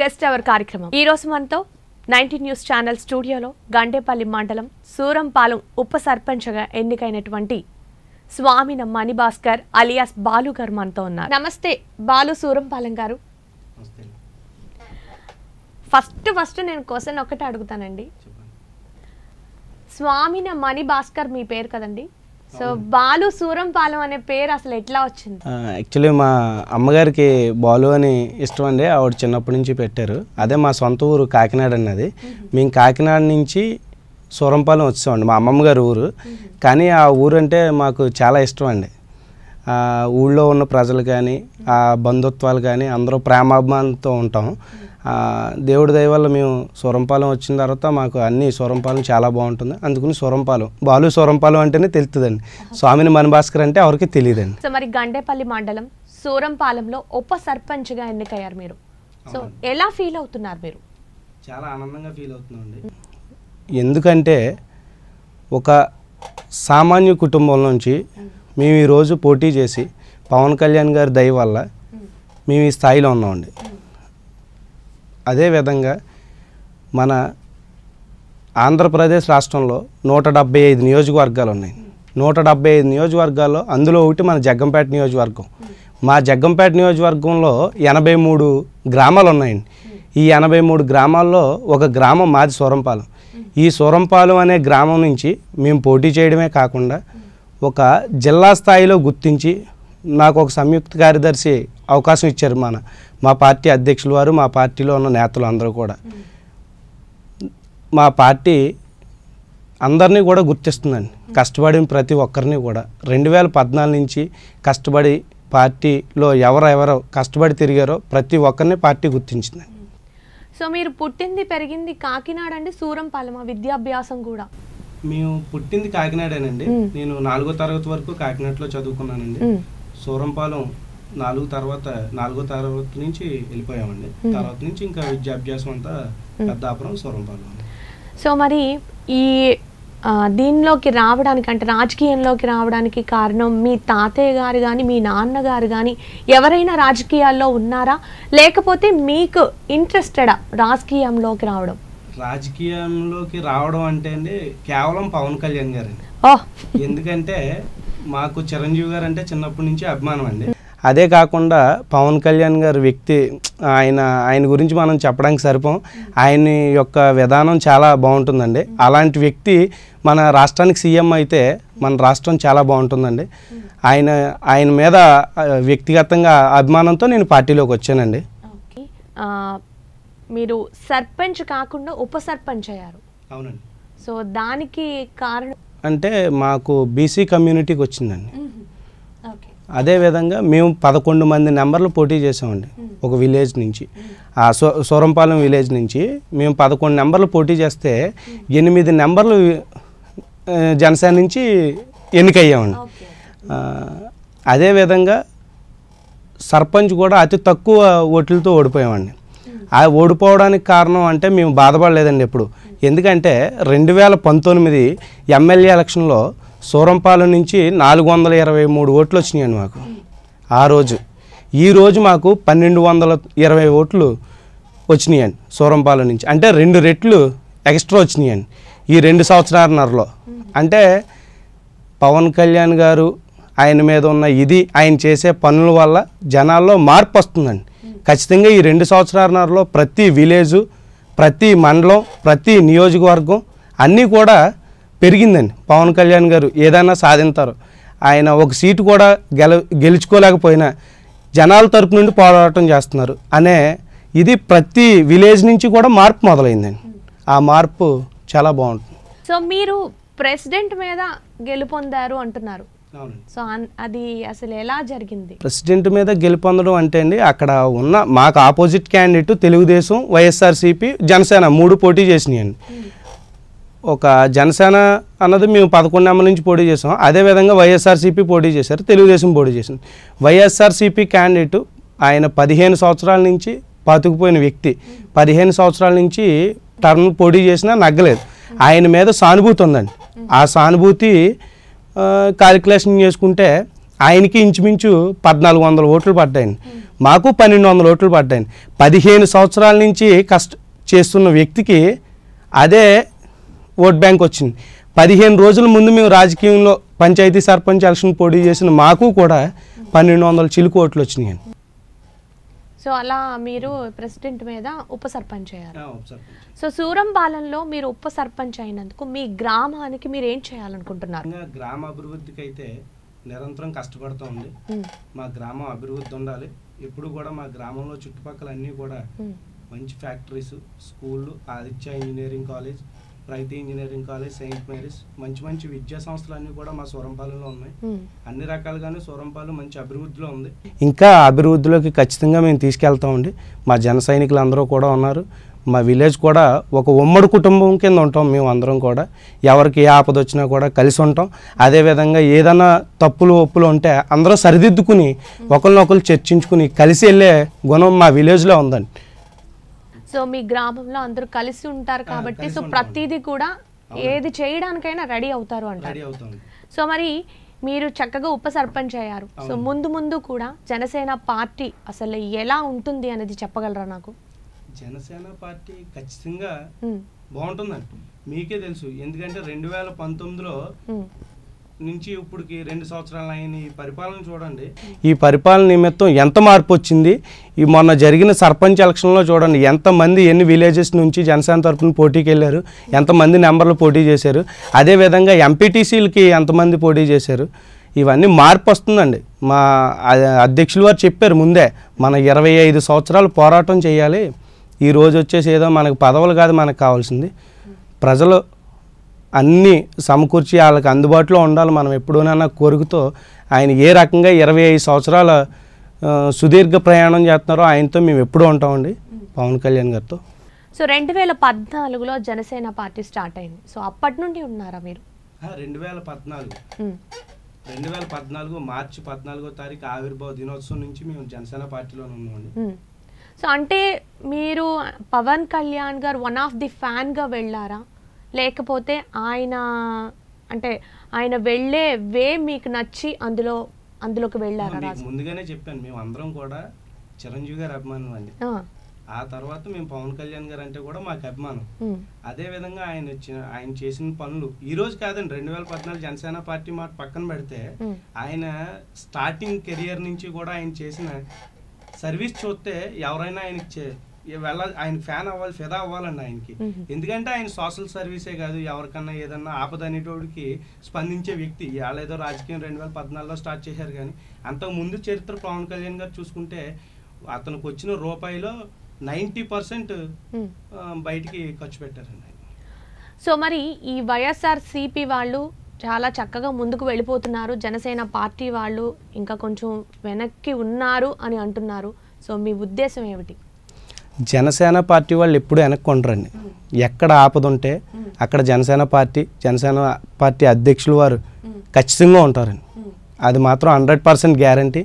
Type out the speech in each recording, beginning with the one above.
guest hour కార్యక్రమం ఈ రోజు మనతో నైన్టీ న్యూస్ ఛానల్ స్టూడియోలో గండేపల్లి మండలం సూరంపాలెం ఉప సర్పంచ్గా ఎన్నికైనటువంటి స్వామి మణిభాస్కర్ భాస్కర్ అలియాస్ బాలు గారు మనతో ఉన్నారు నమస్తే బాలు సూరంపాలెం గారు ఫస్ట్ ఫస్ట్ నేను క్వశ్చన్ ఒకటి అడుగుతానండి స్వామి నమ్మాని భాస్కర్ మీ పేరు కదండి సో బాలు పాలు అనే పేరు అసలు ఎట్లా వచ్చింది యాక్చువల్లీ మా అమ్మగారికి బాలు అని ఇష్టం అండి ఆవిడ చిన్నప్పటి నుంచి పెట్టారు అదే మా సొంత ఊరు కాకినాడ అన్నది మేము కాకినాడ నుంచి సూరంపాలెం వచ్చామండి మా అమ్మమ్మ గారి ఊరు కానీ ఆ ఊరు అంటే మాకు చాలా ఇష్టం అండి ఊళ్ళో ఉన్న ప్రజలు కానీ ఆ బంధుత్వాలు కానీ అందరూ ప్రేమాభిమానంతో ఉంటాం దేవుడి దయ వల్ల మేము స్వరంపాలెం వచ్చిన తర్వాత మాకు అన్ని స్వరంపాలెం చాలా బాగుంటుంది అందుకని స్వరంపాలెం బాలు స్వరంపాలెం అంటేనే తెలుతుందండి స్వామిని మనభాస్కర్ అంటే ఎవరికి తెలియదండి సో మరి గండేపల్లి మండలం సూరంపాలెంలో ఉప సర్పంచ్గా ఎన్నికయ్యారు మీరు సో ఎలా ఫీల్ అవుతున్నారు మీరు చాలా ఆనందంగా ఫీల్ అవుతుందండి ఎందుకంటే ఒక సామాన్య కుటుంబం నుంచి మేము ఈరోజు పోటీ చేసి పవన్ కళ్యాణ్ గారి దయ వల్ల మేము ఈ స్థాయిలో ఉన్నామండి అదేవిధంగా మన ఆంధ్రప్రదేశ్ రాష్ట్రంలో నూట డెబ్బై ఐదు నియోజకవర్గాలు ఉన్నాయి నూట డెబ్బై ఐదు నియోజకవర్గాల్లో అందులో ఒకటి మన జగ్గంపేట నియోజకవర్గం మా జగ్గంపేట నియోజకవర్గంలో ఎనభై మూడు గ్రామాలు ఉన్నాయండి ఈ ఎనభై మూడు గ్రామాల్లో ఒక గ్రామం మాది సూరంపాలెం ఈ సూరంపాలెం అనే గ్రామం నుంచి మేము పోటీ చేయడమే కాకుండా ఒక జిల్లా స్థాయిలో గుర్తించి నాకు ఒక సంయుక్త కార్యదర్శి అవకాశం ఇచ్చారు మన మా పార్టీ అధ్యక్షులు వారు మా పార్టీలో ఉన్న నేతలు అందరూ కూడా మా పార్టీ అందరినీ కూడా గుర్తిస్తుందండి కష్టపడిన ప్రతి ఒక్కరిని కూడా రెండు వేల పద్నాలుగు నుంచి కష్టపడి పార్టీలో ఎవరెవరో కష్టపడి తిరిగారో ప్రతి ఒక్కరిని పార్టీ గుర్తించిందండి సో మీరు పుట్టింది పెరిగింది కాకినాడ అండి సూరంపాలెం విద్యాభ్యాసం కూడా మేము పుట్టింది కాకినాడేనండి నేను నాలుగో తరగతి వరకు కాకినాడలో చదువుకున్నానండి సూరంపాలెం నాలుగు తర్వాత నాలుగో తరగతి నుంచి వెళ్ళిపోయామండి తర్వాత నుంచి ఇంకా విద్యాభ్యాసం అంతా పెద్దాపురం సూరంపాలెం సో మరి ఈ దీనిలోకి రావడానికి అంటే రాజకీయంలోకి రావడానికి కారణం మీ తాతయ్య గారు కానీ మీ నాన్నగారు కానీ ఎవరైనా రాజకీయాల్లో ఉన్నారా లేకపోతే మీకు ఇంట్రెస్టెడా రాజకీయంలోకి రావడం రాజకీయంలోకి రావడం అంటే అండి కేవలం పవన్ కళ్యాణ్ గారండి ఎందుకంటే మాకు చిరంజీవి గారు అంటే చిన్నప్పటి నుంచి అభిమానం అండి అదే కాకుండా పవన్ కళ్యాణ్ గారు వ్యక్తి ఆయన ఆయన గురించి మనం చెప్పడానికి సరిపోం ఆయన యొక్క విధానం చాలా బాగుంటుందండి అలాంటి వ్యక్తి మన రాష్ట్రానికి సీఎం అయితే మన రాష్ట్రం చాలా బాగుంటుందండి ఆయన ఆయన మీద వ్యక్తిగతంగా అభిమానంతో నేను పార్టీలోకి వచ్చానండి మీరు సర్పంచ్ కాకుండా ఉప సర్పంచ్ అయ్యారు అవునండి సో దానికి కారణం అంటే మాకు బీసీ కమ్యూనిటీకి వచ్చిందండి అదేవిధంగా మేము పదకొండు మంది నెంబర్లు పోటీ చేసామండి ఒక విలేజ్ నుంచి ఆ సూరంపాలెం విలేజ్ నుంచి మేము పదకొండు నెంబర్లు పోటీ చేస్తే ఎనిమిది నెంబర్లు జనసేన నుంచి ఎన్నికయ్యామండి అదేవిధంగా సర్పంచ్ కూడా అతి తక్కువ ఓట్లతో ఓడిపోయామండి ఆ ఓడిపోవడానికి కారణం అంటే మేము బాధపడలేదండి ఎప్పుడు ఎందుకంటే రెండు వేల పంతొమ్మిది ఎమ్మెల్యే ఎలక్షన్లో సూరంపాలెం నుంచి నాలుగు వందల ఇరవై మూడు ఓట్లు వచ్చినాయండి మాకు ఆ రోజు ఈరోజు మాకు పన్నెండు వందల ఇరవై ఓట్లు వచ్చినాయండి సూరంపాలెం నుంచి అంటే రెండు రెట్లు ఎక్స్ట్రా వచ్చినాయండి ఈ రెండు సంవత్సరాలన్నరలో అంటే పవన్ కళ్యాణ్ గారు ఆయన మీద ఉన్న ఇది ఆయన చేసే పనుల వల్ల జనాల్లో మార్పు వస్తుందండి ఖచ్చితంగా ఈ రెండు సంవత్సరాలన్నరలో ప్రతి విలేజు ప్రతి మండలం ప్రతి నియోజకవర్గం అన్నీ కూడా పెరిగిందండి పవన్ కళ్యాణ్ గారు ఏదైనా సాధించారు ఆయన ఒక సీటు కూడా గెల గెలుచుకోలేకపోయినా జనాల తరపు నుండి పోరాటం చేస్తున్నారు అనే ఇది ప్రతి విలేజ్ నుంచి కూడా మార్పు మొదలైందండి ఆ మార్పు చాలా బాగుంటుంది సో మీరు ప్రెసిడెంట్ మీద గెలుపొందారు అంటున్నారు సో అది అసలు ఎలా జరిగింది ప్రెసిడెంట్ మీద గెలుపొందడం అంటే అండి అక్కడ ఉన్న మాకు opposite candidate Telugu Desam YSRCP Janasena మూడు పోటీ చేసినాయండి ఒక జనసేన అన్నది మేము పదకొండు నెంబర్ నుంచి పోటీ చేసాం అదేవిధంగా వైఎస్ఆర్సీపీ పోటీ చేశారు తెలుగుదేశం పోటీ చేసింది వైఎస్ఆర్సీపీ క్యాండిడేట్ ఆయన పదిహేను సంవత్సరాల నుంచి బతుకుపోయిన వ్యక్తి పదిహేను సంవత్సరాల నుంచి టర్న్ పోటీ చేసినా నగ్గలేదు ఆయన మీద సానుభూతి ఉందండి ఆ సానుభూతి క్యాలిక్యులేషన్ చేసుకుంటే ఆయనకి ఇంచుమించు పద్నాలుగు వందల ఓట్లు పడ్డాయి మాకు పన్నెండు వందల ఓట్లు పడ్డాయి పదిహేను సంవత్సరాల నుంచి కష్ట చేస్తున్న వ్యక్తికి అదే ఓట్ బ్యాంక్ వచ్చింది పదిహేను రోజుల ముందు మేము రాజకీయంలో పంచాయతీ సర్పంచ్ ఎలక్షన్ పోటీ చేసిన మాకు కూడా పన్నెండు వందల చిలుకు ఓట్లు వచ్చినాయి సో అలా మీరు ప్రెసిడెంట్ మీద ఉప సర్పంచ్ అయ్యారు సో సూరంపాలెంలో మీరు ఉప సర్పంచ్ అయినందుకు మీ గ్రామానికి మీరు ఏం చేయాలనుకుంటున్నారు గ్రామ అభివృద్ధికి అయితే నిరంతరం కష్టపడుతూ ఉంది మా గ్రామం అభివృద్ధి ఉండాలి ఎప్పుడు కూడా మా గ్రామంలో చుట్టుపక్కల అన్నీ కూడా మంచి ఫ్యాక్టరీస్ స్కూళ్ళు ఆదిత్య ఇంజనీరింగ్ కాలేజ్ రైతు ఇంజనీరింగ్ కాలేజ్ సెయింట్ మేరీస్ మంచి మంచి విద్యా సంస్థలు అన్ని కూడా మా సూరంపాలెంలో ఉన్నాయి అన్ని రకాలుగానే స్వరంపాలు మంచి అభివృద్ధిలో ఉంది ఇంకా అభివృద్ధిలోకి ఖచ్చితంగా మేము తీసుకెళ్తామండి మా జన సైనికులందరూ కూడా ఉన్నారు మా విలేజ్ కూడా ఒక ఉమ్మడి కుటుంబం కింద ఉంటాం మేము అందరం కూడా ఎవరికి ఏ ఆపద వచ్చినా కూడా కలిసి ఉంటాం అదేవిధంగా ఏదైనా తప్పులు ఒప్పులు ఉంటే అందరూ సరిదిద్దుకుని ఒకరినొకరు చర్చించుకుని కలిసి వెళ్ళే గుణం మా విలేజ్లో ఉందండి సో మీ గ్రామంలో అందరూ కలిసి ఉంటారు కాబట్టి సో ప్రతిదీ కూడా ఏది చేయడానికైనా రెడీ అవుతారు అంటారు సో మరి మీరు చక్కగా ఉప సర్పంచ్ అయ్యారు సో ముందు ముందు కూడా జనసేన పార్టీ అసలు ఎలా ఉంటుంది అనేది చెప్పగలరా నాకు జనసేన పార్టీ ఖచ్చితంగా బాగుంటుందండి మీకే తెలుసు ఎందుకంటే రెండు వేల పంతొమ్మిదిలో నుంచి ఇప్పటికి రెండు సంవత్సరాలు అయిన ఈ పరిపాలన చూడండి ఈ పరిపాలన నిమిత్తం ఎంత మార్పు వచ్చింది ఈ మొన్న జరిగిన సర్పంచ్ ఎలక్షన్లో చూడండి ఎంతమంది ఎన్ని విలేజెస్ నుంచి జనసేన తరఫున పోటీకి వెళ్ళారు ఎంతమంది నెంబర్లు పోటీ చేశారు అదేవిధంగా ఎంపీటీసీలకి ఎంతమంది పోటీ చేశారు ఇవన్నీ మార్పు వస్తుందండి మా అధ్యక్షులు వారు చెప్పారు ముందే మన ఇరవై ఐదు సంవత్సరాలు పోరాటం చేయాలి ఈరోజు వచ్చేసి ఏదో మనకు పదవులు కాదు మనకు కావాల్సింది ప్రజలు అన్నీ సమకూర్చి వాళ్ళకి అందుబాటులో ఉండాలి మనం ఎప్పుడునన్న కోరికతో ఆయన ఏ రకంగా ఇరవై ఐదు సంవత్సరాల సుదీర్ఘ ప్రయాణం చేస్తున్నారో ఆయనతో మేము ఎప్పుడు ఉంటామండి పవన్ కళ్యాణ్ గారితో సో రెండు వేల పద్నాలుగులో జనసేన పార్టీ స్టార్ట్ అయింది సో అప్పటి నుండి ఉన్నారా మీరు రెండు వేల పద్నాలుగు రెండు వేల పద్నాలుగు మార్చి పద్నాలుగో తారీఖు ఆవిర్భావ దినోత్సవం నుంచి మేము జనసేన పార్టీలో ఉన్నామండి సో అంటే మీరు పవన్ కళ్యాణ్ గారు వన్ ఆఫ్ ది ఫ్యాన్గా వెళ్ళారా లేకపోతే ఆయన అంటే ఆయన వెళ్ళే వే మీకు నచ్చి అందులో అందులోకి వెళ్ళారు ముందుగానే చెప్పాను మేము అందరం కూడా చిరంజీవి గారి అభిమానం అండి ఆ తర్వాత మేము పవన్ కళ్యాణ్ గారు అంటే కూడా మాకు అభిమానం అదే విధంగా ఆయన వచ్చిన ఆయన చేసిన పనులు ఈ రోజు కాదండి రెండు వేల పద్నాలుగు జనసేన పార్టీ మాట పక్కన పెడితే ఆయన స్టార్టింగ్ కెరియర్ నుంచి కూడా ఆయన చేసిన సర్వీస్ చూస్తే ఎవరైనా ఆయన వెళ్ళ ఆయన ఫ్యాన్ అవ్వాలి ఫిదా అవ్వాలండి ఆయనకి ఎందుకంటే ఆయన సోషల్ సర్వీసే కాదు ఎవరికన్నా ఏదన్నా ఆపద అనేటోడికి స్పందించే వ్యక్తి ఏదో రాజకీయం రెండు వేల పద్నాలుగులో స్టార్ట్ చేశారు కానీ అంతకు ముందు చరిత్ర పవన్ కళ్యాణ్ గారు చూసుకుంటే అతనికి వచ్చిన రూపాయిలో నైంటీ పర్సెంట్ బయటికి ఖర్చు పెట్టారండి సో మరి ఈ వైఎస్ఆర్ సిపి వాళ్ళు చాలా చక్కగా ముందుకు వెళ్ళిపోతున్నారు జనసేన పార్టీ వాళ్ళు ఇంకా కొంచెం వెనక్కి ఉన్నారు అని అంటున్నారు సో మీ ఉద్దేశం ఏమిటి జనసేన పార్టీ వాళ్ళు ఎప్పుడు వెనక్కుంటారండి ఎక్కడ ఆపదుంటే అక్కడ జనసేన పార్టీ జనసేన పార్టీ అధ్యక్షులు వారు ఖచ్చితంగా ఉంటారండి అది మాత్రం హండ్రెడ్ పర్సెంట్ గ్యారంటీ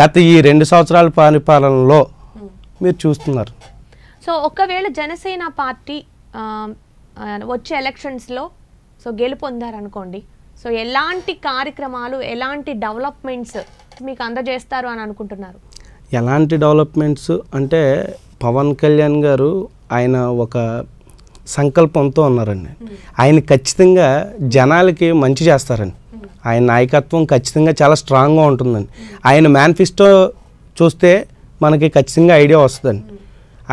గత ఈ రెండు సంవత్సరాల పరిపాలనలో మీరు చూస్తున్నారు సో ఒకవేళ జనసేన పార్టీ వచ్చే ఎలక్షన్స్లో సో గెలుపొందారనుకోండి సో ఎలాంటి కార్యక్రమాలు ఎలాంటి డెవలప్మెంట్స్ మీకు అందజేస్తారు అని అనుకుంటున్నారు ఎలాంటి డెవలప్మెంట్స్ అంటే పవన్ కళ్యాణ్ గారు ఆయన ఒక సంకల్పంతో ఉన్నారండి ఆయన ఖచ్చితంగా జనాలకి మంచి చేస్తారండి ఆయన నాయకత్వం ఖచ్చితంగా చాలా స్ట్రాంగ్గా ఉంటుందండి ఆయన మేనిఫెస్టో చూస్తే మనకి ఖచ్చితంగా ఐడియా వస్తుందండి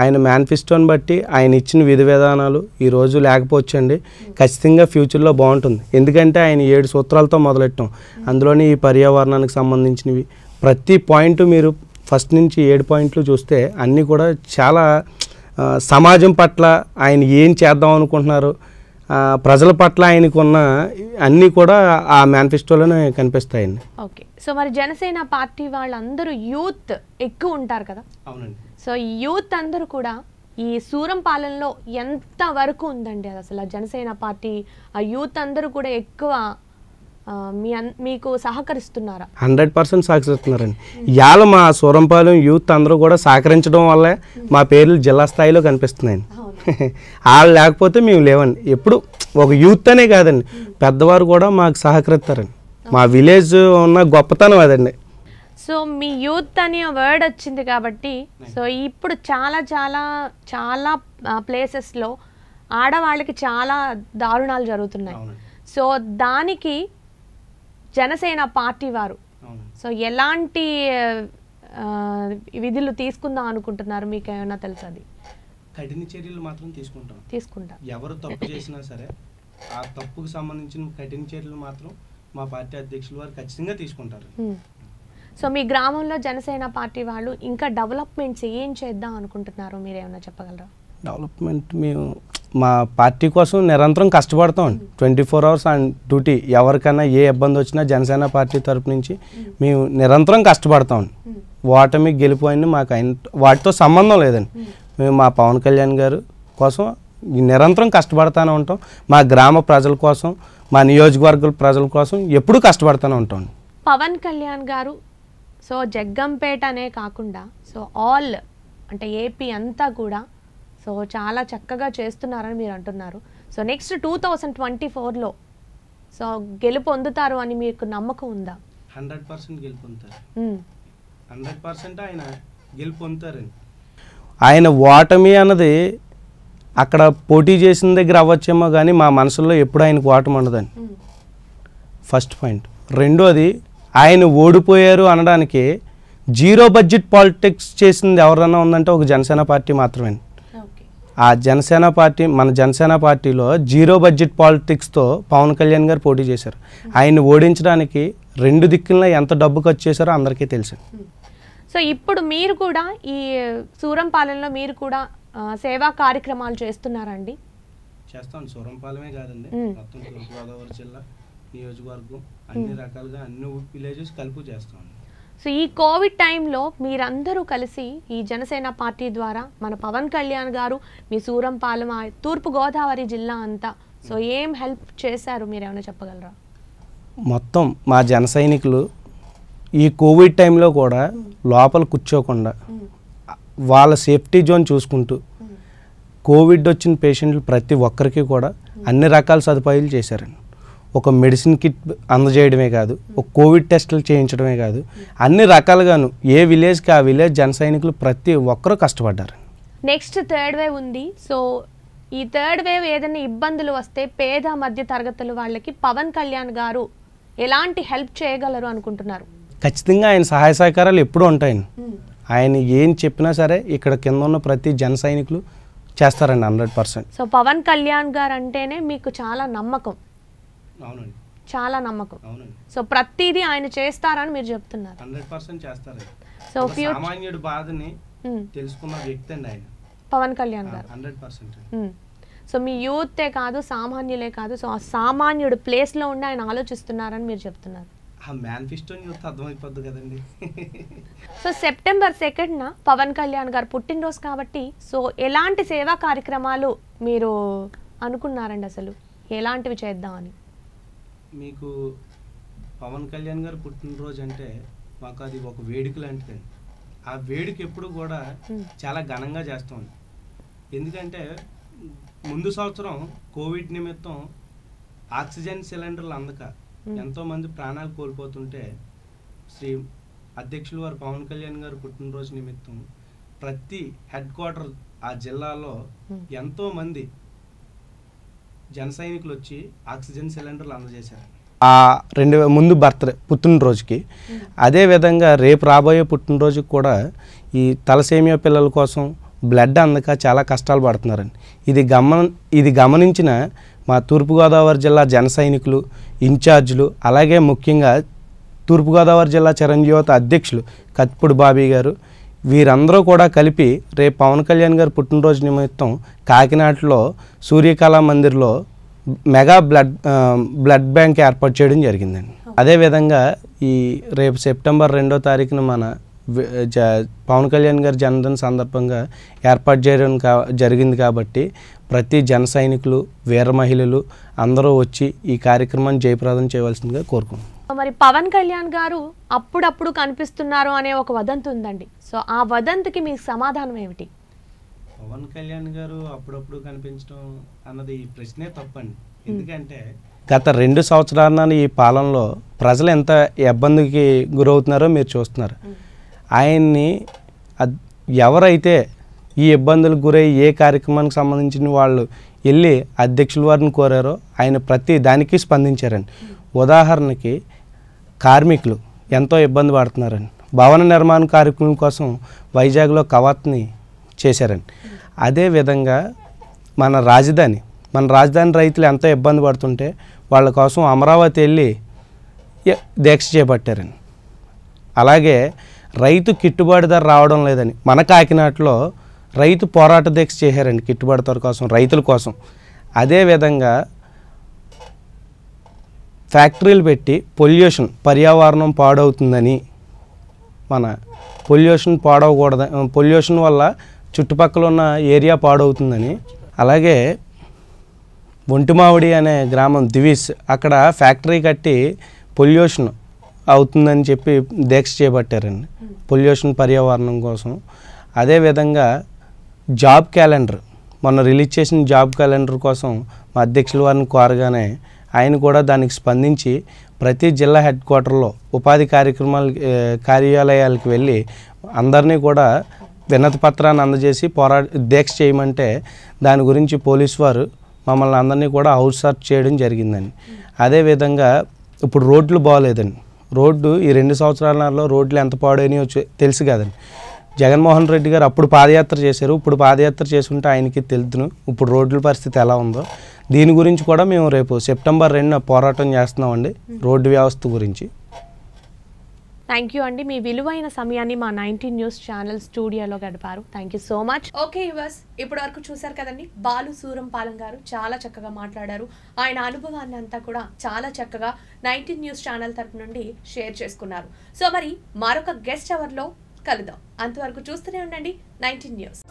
ఆయన మేనిఫెస్టోని బట్టి ఆయన ఇచ్చిన విధి విధానాలు ఈరోజు లేకపోవచ్చండి ఖచ్చితంగా ఫ్యూచర్లో బాగుంటుంది ఎందుకంటే ఆయన ఏడు సూత్రాలతో మొదలెట్టాం అందులోని ఈ పర్యావరణానికి సంబంధించినవి ప్రతి పాయింట్ మీరు ఫస్ట్ నుంచి ఏడు పాయింట్లు చూస్తే అన్నీ కూడా చాలా సమాజం పట్ల ఆయన ఏం చేద్దాం అనుకుంటున్నారు ప్రజల పట్ల ఆయనకున్న అన్నీ కూడా ఆ మేనిఫెస్టోలోనే కనిపిస్తాయండి ఓకే సో మరి జనసేన పార్టీ వాళ్ళందరూ యూత్ ఎక్కువ ఉంటారు కదా అవునండి సో యూత్ అందరూ కూడా ఈ సూరం పాలనలో ఎంత వరకు ఉందండి అసలు జనసేన పార్టీ ఆ యూత్ అందరూ కూడా ఎక్కువ మీ మీకు సహకరిస్తున్నారా హండ్రెడ్ పర్సెంట్ సహకరిస్తున్నారండి ఇవాళ మా సూరంపాలెం యూత్ అందరూ కూడా సహకరించడం వల్లే మా పేర్లు జిల్లా స్థాయిలో కనిపిస్తున్నాయండి వాళ్ళు లేకపోతే మేము లేవండి ఎప్పుడు ఒక యూత్ అనే కాదండి పెద్దవారు కూడా మాకు సహకరిస్తారండి మా విలేజ్ ఉన్న గొప్పతనం అదండి సో మీ యూత్ అనే వర్డ్ వచ్చింది కాబట్టి సో ఇప్పుడు చాలా చాలా చాలా ప్లేసెస్లో ఆడవాళ్ళకి చాలా దారుణాలు జరుగుతున్నాయి సో దానికి జనసేన పార్టీ వారు సో ఎలాంటి విధులు తీసుకుందాం అనుకుంటున్నారు మీకు ఏమైనా తెలుసు అది కఠిన చర్యలు మాత్రం తీసుకుంటాం తీసుకుంటాం ఎవరు తప్పు చేసినా సరే ఆ తప్పుకు సంబంధించిన కఠిన చర్యలు మాత్రం మా పార్టీ అధ్యక్షులు వారు ఖచ్చితంగా తీసుకుంటారు సో మీ గ్రామంలో జనసేన పార్టీ వాళ్ళు ఇంకా డెవలప్మెంట్స్ ఏం చేద్దాం అనుకుంటున్నారు మీరు ఏమైనా చెప్పగలరా డెవలప్మెంట్ మేము మా పార్టీ కోసం నిరంతరం కష్టపడతాం twenty four hours and duty ఎవరికైనా ఏ ఇబ్బంది వచ్చినా జనసేన పార్టీ తరపు నుంచి మేము నిరంతరం కష్టపడతాం ఓటమి గెలిపోయింది మాకు అయిన వాటితో సంబంధం లేదండి మేము మా పవన్ కళ్యాణ్ గారు కోసం నిరంతరం కష్టపడతానే ఉంటాం మా గ్రామ ప్రజల కోసం మా నియోజకవర్గుల ప్రజల కోసం ఎప్పుడూ కష్టపడతానే ఉంటాం పవన్ కళ్యాణ్ గారు సో జగ్గంపేట అనే కాకుండా సో ఆల్ అంటే ఏపీ అంతా కూడా సో చాలా చక్కగా చేస్తున్నారని మీరు అంటున్నారు so next two thousand twenty ఫోర్లో సో గెలుపొందుతారు అని మీకు నమ్మకం ఉందా హండ్రెడ్ పర్సెంట్ గెలుపొందుతారు హండ్రెడ్ పర్సెంట్ ఆయన గెలుపొందుతారని ఆయన ఓటమి అన్నది అక్కడ పోటీ చేసిన దగ్గర అవ్వచ్చేమో కానీ మా మనసులో ఎప్పుడు ఆయనకు ఓటమి ఉండదని ఫస్ట్ పాయింట్ రెండోది ఆయన ఓడిపోయారు అనడానికి జీరో బడ్జెట్ పాలిటిక్స్ చేసింది ఎవరన్నా ఉందంటే ఒక జనసేన పార్టీ మాత్రమే ఆ జనసేన పార్టీ మన జనసేన పార్టీలో జీరో బడ్జెట్ పాలిటిక్స్తో పవన్ కళ్యాణ్ గారు పోటీ చేశారు ఆయన్ని ఓడించడానికి రెండు దిక్కుల్లో ఎంత డబ్బు ఖర్చు చేశారో అందరికీ తెలుసు సో ఇప్పుడు మీరు కూడా ఈ సూరంపాలెంలో మీరు కూడా సేవా కార్యక్రమాలు చేస్తున్నారండి చేస్తాం సూరంపాలెమే కాదండి మొత్తం తూర్పుగోదావరి జిల్లా నియోజకవర్గం అన్ని రకాలుగా అన్ని విలేజెస్ కలుపు చేస్తాం సో ఈ కోవిడ్ టైంలో మీరందరూ కలిసి ఈ జనసేన పార్టీ ద్వారా మన పవన్ కళ్యాణ్ గారు మీ సూరంపాలెం తూర్పుగోదావరి జిల్లా అంతా సో ఏం హెల్ప్ చేశారు మీరు ఏమైనా చెప్పగలరా మొత్తం మా జన సైనికులు ఈ కోవిడ్ టైంలో కూడా లోపల కూర్చోకుండా వాళ్ళ సేఫ్టీ జోన్ చూసుకుంటూ కోవిడ్ వచ్చిన పేషెంట్లు ప్రతి ఒక్కరికి కూడా అన్ని రకాల సదుపాయాలు చేశారండి ఒక మెడిసిన్ కిట్ అందజేయడమే కాదు ఒక కోవిడ్ టెస్టులు చేయించడమే కాదు అన్ని రకాలుగాను ఏ విలేజ్కి ఆ విలేజ్ జన సైనికులు ప్రతి ఒక్కరూ కష్టపడ్డారు నెక్స్ట్ థర్డ్ వేవ్ ఉంది సో ఈ థర్డ్ వేవ్ ఏదైనా ఇబ్బందులు వస్తే పేద మధ్య తరగతుల వాళ్ళకి పవన్ కళ్యాణ్ గారు ఎలాంటి హెల్ప్ చేయగలరు అనుకుంటున్నారు ఖచ్చితంగా ఆయన సహాయ సహకారాలు ఎప్పుడూ ఉంటాయని ఆయన ఏం చెప్పినా సరే ఇక్కడ కింద ఉన్న ప్రతి జన సైనికులు చేస్తారండి hundred percent so Pawan Kalyan garu అంటేనే మీకు చాలా నమ్మకం చాలా నమ్మకం సో ప్రతిదీ ఆయన చేస్తారని మీరు చెప్తున్నారు సో సామాన్యుడు బాధని తెలుసుకున్న వ్యక్తి అండి ఆయన Pawan Kalyan garu hundred percent so మీ యూతే కాదు సామాన్యులే కాదు సో ఆ సామాన్యుడు ప్లేస్లో ఉండి ఆయన ఆలోచిస్తున్నారని మీరు చెప్తున్నారు ఆ మేనిఫెస్టో కదండి సో సెప్టెంబర్ నా పవన్ కళ్యాణ్ గారు పుట్టినరోజు కాబట్టి సో ఎలాంటి సేవా కార్యక్రమాలు మీరు అనుకున్నారండి అసలు ఎలాంటివి చేద్దామని మీకు పవన్ కళ్యాణ్ గారు పుట్టినరోజు అంటే మాకు అది ఒక వేడుక లాంటిదండి ఆ వేడుక ఎప్పుడు కూడా చాలా ఘనంగా చేస్తాం ఎందుకంటే ముందు సంవత్సరం కోవిడ్ నిమిత్తం ఆక్సిజన్ సిలిండర్లు అందక ఎంతోమంది ప్రాణాలు కోల్పోతుంటే శ్రీ అధ్యక్షులు వారు పవన్ కళ్యాణ్ గారు పుట్టినరోజు నిమిత్తం ప్రతి హెడ్ క్వార్టర్ ఆ జిల్లాలో ఎంతోమంది జన సైనికులు వచ్చి ఆక్సిజన్ సిలిండర్లు అందజేశారు ఆ రెండు ముందు బర్త్డే పుట్టినరోజుకి అదేవిధంగా రేపు రాబోయే పుట్టినరోజుకి కూడా ఈ తలసేమియా పిల్లల కోసం బ్లడ్ అందక చాలా కష్టాలు పడుతున్నారండి ఇది గమన ఇది గమనించిన మా తూర్పుగోదావరి జిల్లా జన సైనికులు ఇన్ఛార్జీలు అలాగే ముఖ్యంగా తూర్పుగోదావరి జిల్లా చిరంజీవత అధ్యక్షులు కత్పుడు బాబీ గారు వీరందరూ కూడా కలిపి రేపు పవన్ కళ్యాణ్ గారు పుట్టినరోజు నిమిత్తం కాకినాడలో సూర్యకళా మందిర్లో మెగా బ్లడ్ బ్లడ్ బ్యాంక్ ఏర్పాటు చేయడం జరిగిందండి అదేవిధంగా ఈ రేపు సెప్టెంబర్ రెండో తారీఖున మన పవన్ కళ్యాణ్ గారి జన్మదిన సందర్భంగా ఏర్పాటు చేయడం కా జరిగింది కాబట్టి ప్రతి జన సైనికులు వీర మహిళలు అందరూ వచ్చి ఈ కార్యక్రమాన్ని జయప్రదం చేయవలసిందిగా కోరుకుంటున్నాం మరి పవన్ కళ్యాణ్ గారు అప్పుడప్పుడు కనిపిస్తున్నారు అనే ఒక వదంతి ఉందండి సో ఆ వదంతికి మీకు సమాధానం ఏమిటి పవన్ కళ్యాణ్ గారు అప్పుడప్పుడు కనిపించడం అన్నది ప్రశ్నే తప్పండి ఎందుకంటే గత రెండు సంవత్సరాల ఈ పాలనలో ప్రజలు ఎంత ఇబ్బందికి గురవుతున్నారో మీరు చూస్తున్నారు ఆయన్ని ఎవరైతే ఈ ఇబ్బందులకు గురై ఏ కార్యక్రమానికి సంబంధించిన వాళ్ళు వెళ్ళి అధ్యక్షుల వారిని కోరారో ఆయన ప్రతి దానికి స్పందించారండి ఉదాహరణకి కార్మికులు ఎంతో ఇబ్బంది పడుతున్నారని భవన నిర్మాణ కార్యక్రమం కోసం వైజాగ్లో కవాత్ని చేశారని అదే విధంగా మన రాజధాని మన రాజధాని రైతులు ఎంతో ఇబ్బంది పడుతుంటే వాళ్ళ కోసం అమరావతి వెళ్ళి దీక్ష చేపట్టారని అలాగే రైతు కిట్టుబాటు ధర రావడం లేదని మన కాకినాటలో రైతు పోరాట దీక్ష చేశారండి కిట్టుబాటు ధర కోసం రైతుల కోసం అదేవిధంగా ఫ్యాక్టరీలు పెట్టి పొల్యూషన్ పర్యావరణం పాడవుతుందని మన పొల్యూషన్ పాడవకూడదు పొల్యూషన్ వల్ల చుట్టుపక్కల ఉన్న ఏరియా పాడవుతుందని అలాగే ఒంటిమావిడి అనే గ్రామం దివీస్ అక్కడ ఫ్యాక్టరీ కట్టి పొల్యూషన్ అవుతుందని చెప్పి దీక్ష చేపట్టారండి పొల్యూషన్ పర్యావరణం కోసం అదేవిధంగా జాబ్ క్యాలెండర్ మొన్న రిలీజ్ చేసిన జాబ్ క్యాలెండర్ కోసం మా అధ్యక్షుల వారిని కోరగానే ఆయన కూడా దానికి స్పందించి ప్రతి జిల్లా హెడ్ క్వార్టర్లో ఉపాధి కార్యక్రమాలు కార్యాలయాలకు వెళ్ళి అందరినీ కూడా వినతి పత్రాన్ని అందజేసి పోరా దీక్ష చేయమంటే దాని గురించి పోలీసు వారు మమ్మల్ని అందరినీ కూడా హౌస్ సార్ట్ చేయడం జరిగిందండి అదేవిధంగా ఇప్పుడు రోడ్లు బాగోలేదండి రోడ్డు ఈ రెండు సంవత్సరాలలో రోడ్లు ఎంత పాడైనాయో తెలుసు కదండి జగన్మోహన్ రెడ్డి గారు అప్పుడు పాదయాత్ర చేశారు ఇప్పుడు పాదయాత్ర చేసుకుంటే ఆయనకి తెలుతును ఇప్పుడు రోడ్ల పరిస్థితి ఎలా ఉందో దీని గురించి కూడా మేము రేపు సెప్టెంబర్ రెండున పోరాటం చేస్తున్నామండి రోడ్డు వ్యవస్థ గురించి థ్యాంక్ యూ అండి మీ విలువైన సమయాన్ని మా నైన్టీన్ న్యూస్ ఛానల్ స్టూడియోలో గడిపారు thank you so much okay yours ఇప్పటి వరకు చూసారు కదండి బాలు సూరంపాలెం గారు చాలా చక్కగా మాట్లాడారు ఆయన అనుభవాన్ని అంతా కూడా చాలా చక్కగా నైన్టీన్ న్యూస్ ఛానల్ తరపు నుండి షేర్ చేసుకున్నారు సో మరి మరొక గెస్ట్ అవర్లో కలుద్దాం అంతవరకు చూస్తూనే ఉండండి నైన్టీన్ న్యూస్